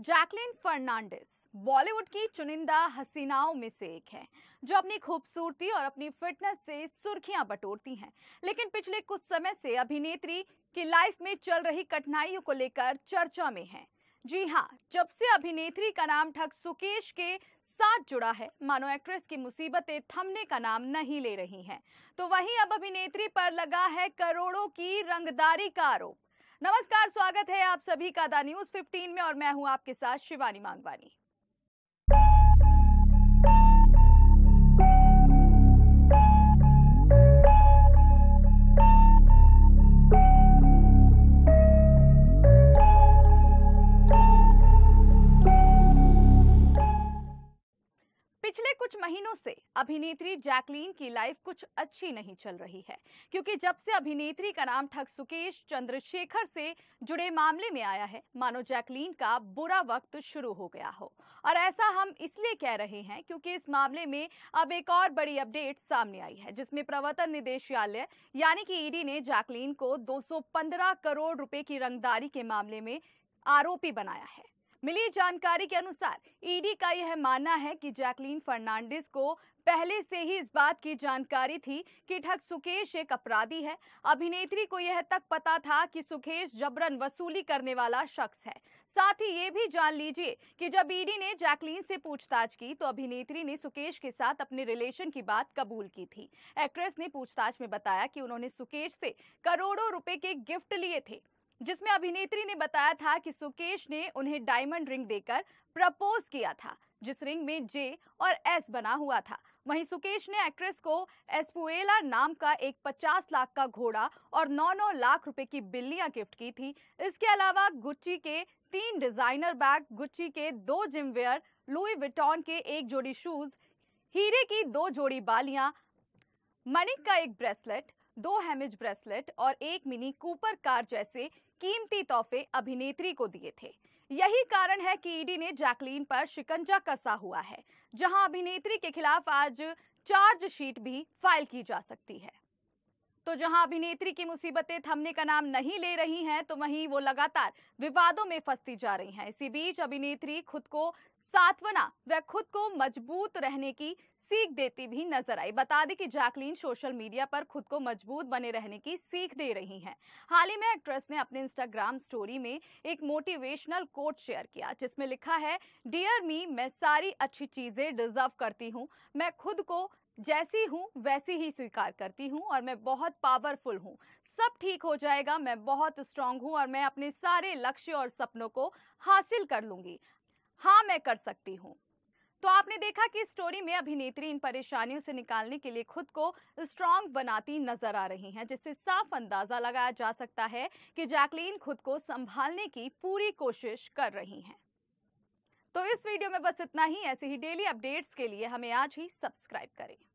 Jacqueline Fernandes Bollywood की चुनिंदा हसीनाओं में से एक है जो अपनी खूबसूरती और अपनी फिटनेस से सुर्खियां बटोरती हैं लेकिन पिछले कुछ समय से अभिनेत्री की लाइफ में चल रही कठिनाइयों को लेकर चर्चा में है जी हाँ जब से अभिनेत्री का नाम ठग सुकेश के साथ जुड़ा है मानो एक्ट्रेस की मुसीबतें थमने का नाम नहीं ले रही हैं तो वहीं अब अभिनेत्री पर लगा है करोड़ों की रंगदारी का आरोप नमस्कार स्वागत है आप सभी का द न्यूज 15 में और मैं हूं आपके साथ शिवानी मांगवानी पिछले कुछ महीनों से अभिनेत्री जैकलीन की लाइफ कुछ अच्छी नहीं चल रही है क्योंकि जब से अभिनेत्री का नाम ठग सुकेश चंद्रशेखर से जुड़े मामले में आया है मानो जैकलीन का बुरा वक्त शुरू हो गया हो और ऐसा हम इसलिए कह रहे हैं क्योंकि इस मामले में अब एक और बड़ी अपडेट सामने आई है जिसमें प्रवर्तन निदेशालय यानी कि ईडी ने जैकलीन को दो करोड़ रुपए की रंगदारी के मामले में आरोपी बनाया है मिली जानकारी के अनुसार ईडी e का यह मानना है कि जैकलीन फर्नांडिस को पहले से ही इस बात की जानकारी थी कि ठग सुकेश एक अपराधी है अभिनेत्री को यह तक पता था कि सुकेश जबरन वसूली करने वाला शख्स है साथ ही ये भी जान लीजिए कि जब ईडी e ने जैकलीन से पूछताछ की तो अभिनेत्री ने सुकेश के साथ अपने रिलेशन की बात कबूल की थी एक्ट्रेस ने पूछताछ में बताया कि उन्होंने सुकेश से करोड़ों रुपए के गिफ्ट लिए थे जिसमें अभिनेत्री ने बताया था कि सुकेश ने उन्हें डायमंड रिंग देकर प्रपोज किया था जिस रिंग में जे और एस बना हुआ था वहीं सुकेश ने एक्ट्रेस को एसपुएला नाम का एक 50 लाख का घोड़ा और 9-9 लाख रुपए की बिल्लियां गिफ्ट की थी इसके अलावा गुच्ची के तीन डिजाइनर बैग गुच्ची के दो जिमवेयर लुई विटॉन के एक जोड़ी शूज हीरे की दो जोड़ी बालियां मणिक का एक ब्रेसलेट दो हेमिज ब्रेसलेट और एक मिनी कूपर कार जैसे कीमती तोहफे अभिनेत्री को दिए थे यही कारण है कि ईडी ने जैकलीन पर शिकंजा कसा हुआ है जहां अभिनेत्री के खिलाफ आज चार्जशीट भी फाइल की जा सकती है तो जहां अभिनेत्री की मुसीबतें थमने का नाम नहीं ले रही हैं तो वहीं वो लगातार विवादों में फंसती जा रही हैं इसी बीच अभिनेत्री खुद को सातवना व खुद को मजबूत रहने की सीख देती भी नजर आई बता दें कि जैकलीन सोशल मीडिया पर खुद को मजबूत बने रहने की सीख दे रही हैं हाल ही में एक्ट्रेस ने अपने इंस्टाग्राम स्टोरी में एक मोटिवेशनल कोट शेयर किया जिसमें लिखा है डियर मी मैं सारी अच्छी चीजें डिजर्व करती हूँ मैं खुद को जैसी हूँ वैसी ही स्वीकार करती हूँ और मैं बहुत पावरफुल हूँ सब ठीक हो जाएगा मैं बहुत स्ट्रांग हूँ और मैं अपने सारे लक्ष्य और सपनों को हासिल कर लूंगी हाँ मैं कर सकती हूँ तो आपने देखा कि स्टोरी में अभिनेत्री इन परेशानियों से निकालने के लिए खुद को स्ट्रांग बनाती नजर आ रही हैं जिससे साफ अंदाजा लगाया जा सकता है कि जैकलीन खुद को संभालने की पूरी कोशिश कर रही हैं तो इस वीडियो में बस इतना ही ऐसे ही डेली अपडेट्स के लिए हमें आज ही सब्सक्राइब करें